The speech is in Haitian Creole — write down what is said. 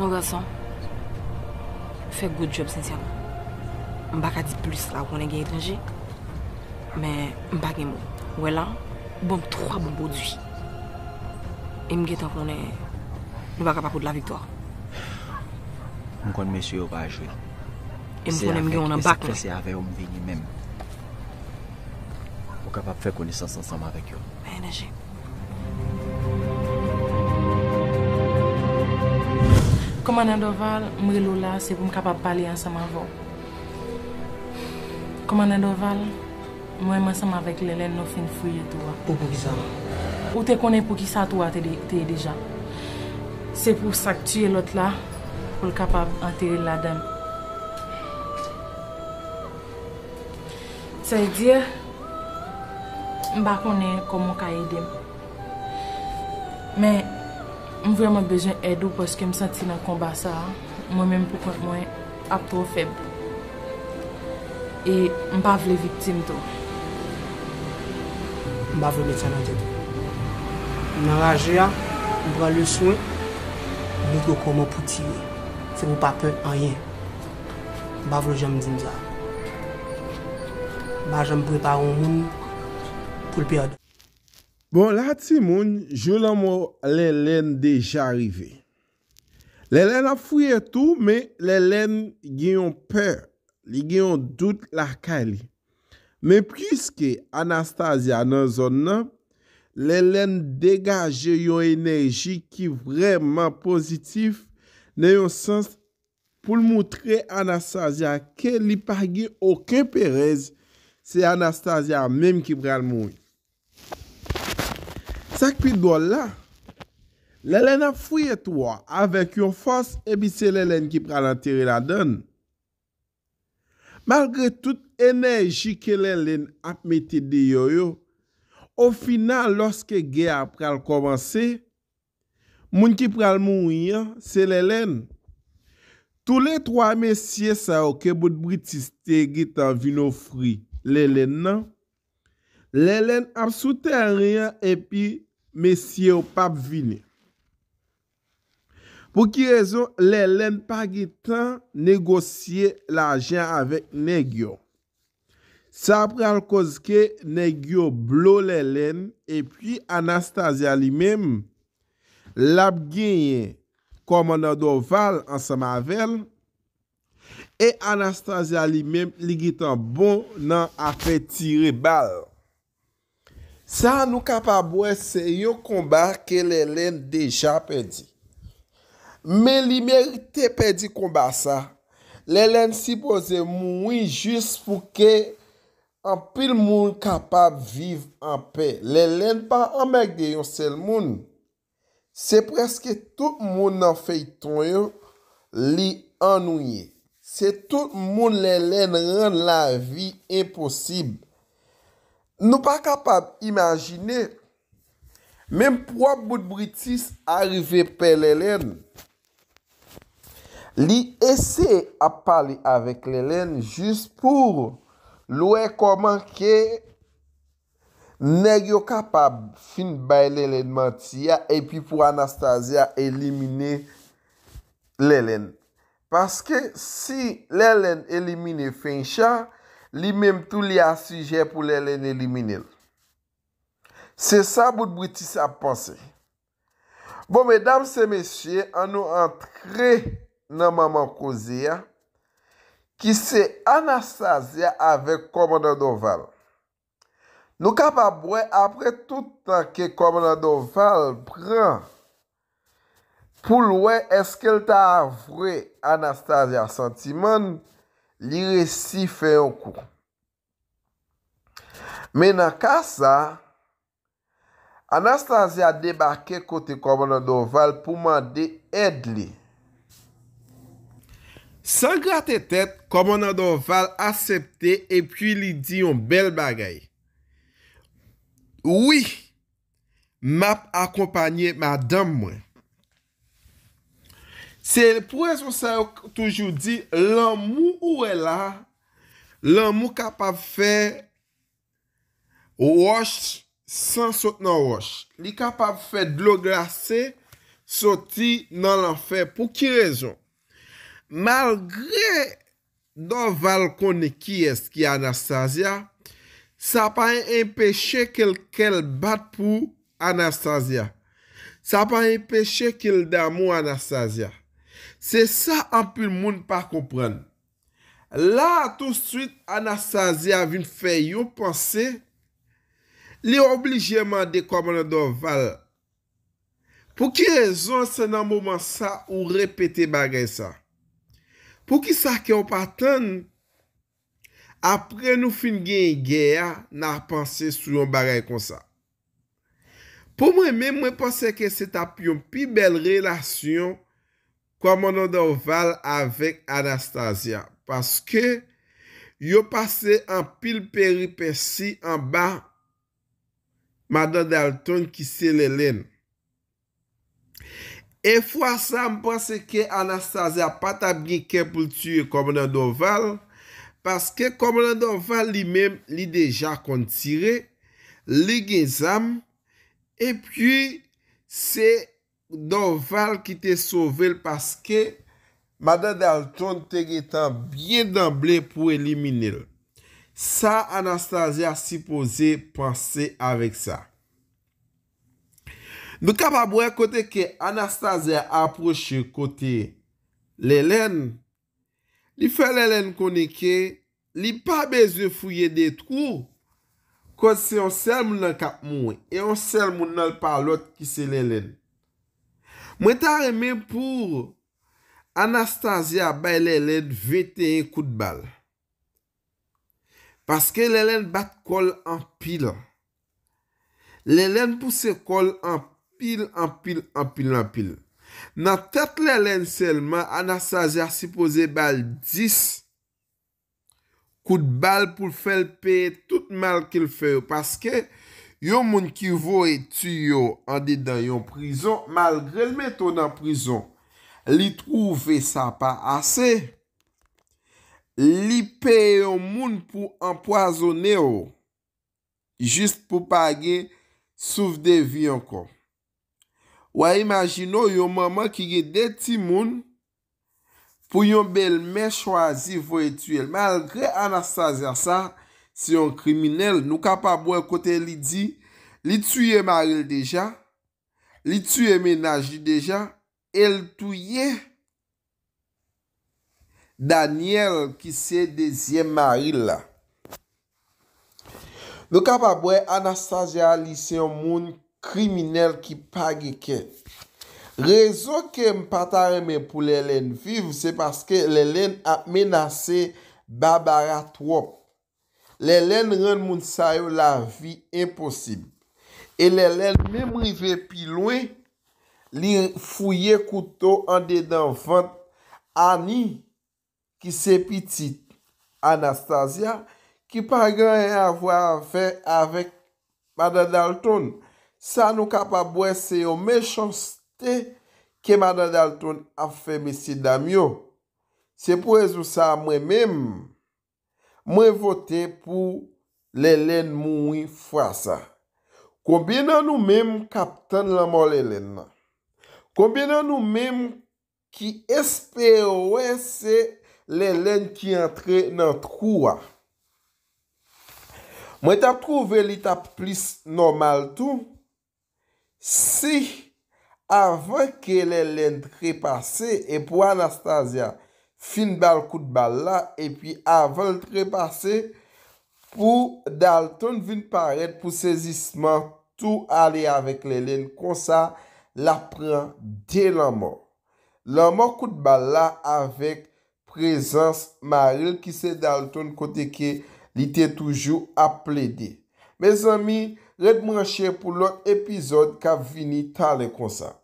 Mon garçon, fais good job sincèrement. Je ne pas dire plus là qu'on on est étranger, mais je ne pas dire Voilà, bon, trois bons produits. Et je suis qu'on Nous pas pour de la victoire. Je connais monsieur pas jouer. Et je connais C'est avec vous même. On de faire connaissance ensemble avec eux. Ben, Koman nan doval, mre lou la se pou m kapab pali an sa ma vò. Koman nan doval, mwen man sa ma vek lè lè nòfin fwye tòwa. Pou pou ki sa. Ou te konen pou ki sa tòwa te deja. Se pou sak tiyè lot la, pou l kapab anteril la dem. Se di, mba konen kon mwen ka edem. Men... M vreman bejen edou pwoske m senti nan komba sa, mwen menm pou kont mwen ap tou feb. E m bavle viptim tou. M bavle mwen sanat edou. M nan raje a, m bral le souen, m bitou kouman pou tiwe. Se m w pape, a yen. M bavle jen m din za. M bavle jen m prepa ou m pou l peyadou. Bon, la ti moun, joulan mou lè lèn dèjè arrivé. Lè lèn a fuyè tou, mè lè lèn gè yon pè, lè yon dout larkali. Mè priske Anastasia nan zon nan, lè lèn degajè yon enerji ki vreman pozitif, nè yon sens pou l moutre Anastasia ke li pargi okè perez se Anastasia mèm ki bral moun. Sakpidwa la, lelen ap fwi etwa avek yon fos ebi se lelen ki pral anteri la den. Malgre tout enerji ke lelen ap meti di yo yo, o fina loske ge ap pral komanse, moun ki pral moun yon, se lelen. Toule 3 mesye sa yo ke bout britiste git an vino fri lelen nan, lelen ap soute a riyan epi, Mesye ou pap vine Pou ki rezon Lè lèn pa gitan Negosye la jen avèk Nè gyo Sa apre al kozke Nè gyo blo lè lèn E pwi Anastasia li mèm Lap genye Komanado val An sa mavel E Anastasia li mèm Li gitan bon nan apè Tire bal Sa an nou kapab wè se yon komba ke lè lèn dejan pèdi. Mè li mèri te pèdi komba sa. Lè lèn si boze mou yon jist pou ke an pil moun kapab viv an pè. Lè lèn pa an mèk de yon sel moun. Se preske tout moun nan fey ton yon li anouye. Se tout moun lè lèn rend la vi imposib. Nou pa kapab imajine, menm pou ap bout Britis arive pe l'Hélène, li ese a pali avek l'Hélène, jist pou loue koman ke neyo kapab fin bay l'Hélène Matia epi pou Anastasia elimine l'Hélène. Paske si l'Hélène elimine Fencha, li menm tou li a suje pou lè lè nè liminil. Se sa bout bwiti sa panse. Bon, mèdame se meshe, an nou antre nan maman kozya ki se anastazia avèk komando do val. Nou kap ap wè apre tout an ke komando do val pran pou lwè eske l ta avwè anastazia sentimen nou Li resi fè yon kou. Menan ka sa, Anastasia debake kote komonado val pou mande ed li. San gwa te tet, komonado val asepte epi li di yon bel bagay. Ouwi, map akompanye madam mwen. Se prezo sa yo toujou di, lan mou ou e la, lan mou kapap fe wosh san sot nan wosh. Li kapap fe dlo glase, soti nan lan fe pou ki rezon. Malgre do valkon e ki eski Anastasia, sa pa empeshe kel kel bat pou Anastasia. Sa pa empeshe kel damou Anastasia. Se sa anpil moun pa kompren. La tout suit an a sa ze avin fe yon panse, li obli jeman de koman an do val. Pou ki rezon se nan mouman sa ou repete bagay sa? Pou ki sa ke yon patan, apre nou fin gen yon geya nan panse sou yon bagay kon sa? Pou mwen mwen panse ke se tap yon pi bel relasyon, Komonon Doval avèk Anastasia. Paske, yo pase an pil peripersi an ba, madan dal ton ki se lè lèn. E fwa sa, mpase ke Anastasia pata blinke pou tue Komonon Doval, paske Komonon Doval li mèm li deja kontire, li gen zam, e pwi, se, Don val ki te sovel paske, madan dal ton te getan byen damble pou elimine l. Sa Anastasia si pose panse avek sa. Nou kapabwe kote ke Anastasia aproche kote l elen, li fe l elen koneke, li pa beze fouye de trou, kote se on sel moun nan kap moun, e on sel moun nan palot ki se l elen. Mwen ta reme pou Anastasia bay lè lèd vete yon kout bal. Paske lè lèd bat kol an pil. Lè lèd pou se kol an pil, an pil, an pil, an pil. Nan tet lè lèd selman Anastasia si pose bal dis kout bal pou felpe tout mal kil fe. Paske... Yon moun ki vo etu yo ande dan yon prizon, malgre l meto dan prizon, li trouve sa pa ase, li pe yon moun pou empoazone yo, jist pou page soufde vi yon kon. Ouwa imagino yon maman ki ge deti moun pou yon bel men chwazi vo etu el, malgre anastazia sa, Se yon kriminel, nou ka pa bwe kote li di, li tuye Maril deja, li tuye menaji deja, el tuye Daniel ki se dezyen Maril la. Nou ka pa bwe Anastasia li se yon moun kriminel ki pagike. Rezon ke m patare men pou lè lèn viv, se paske lè lèn ap menase Barbaratwop. Lè lèn rèn moun sa yo la vi imposib. E lè lèn mèm rive pilouen, li fouye koutou an dedan vant, ani ki se pitit Anastasia, ki pa gen yè avwa avèk mada Dalton. Sa nou kapabwè se yo mèchans te ke mada Dalton avè mèsi Damyo. Se pou rezo sa mwè mèm, Mwen votè pou lè lèn moun fwa sa. Koubè nan nou mèm kapten lè mò lè lèn nan? Koubè nan nou mèm ki espè wè se lè lèn ki antre nan trou a? Mwen tap trouve lita plis normal tou? Si avan ke lè lèn repase, e pou Anastasia... Fin bal kout bal la epi avan l trepase pou dal ton vin paret pou sezisman tou ale avek le len konsa la pren de lanman. Lanman kout bal la avek prezans maril ki se dal ton kote ke li te toujou ap ledi. Me zami, redman che pou lot epizod ka vini tan le konsa.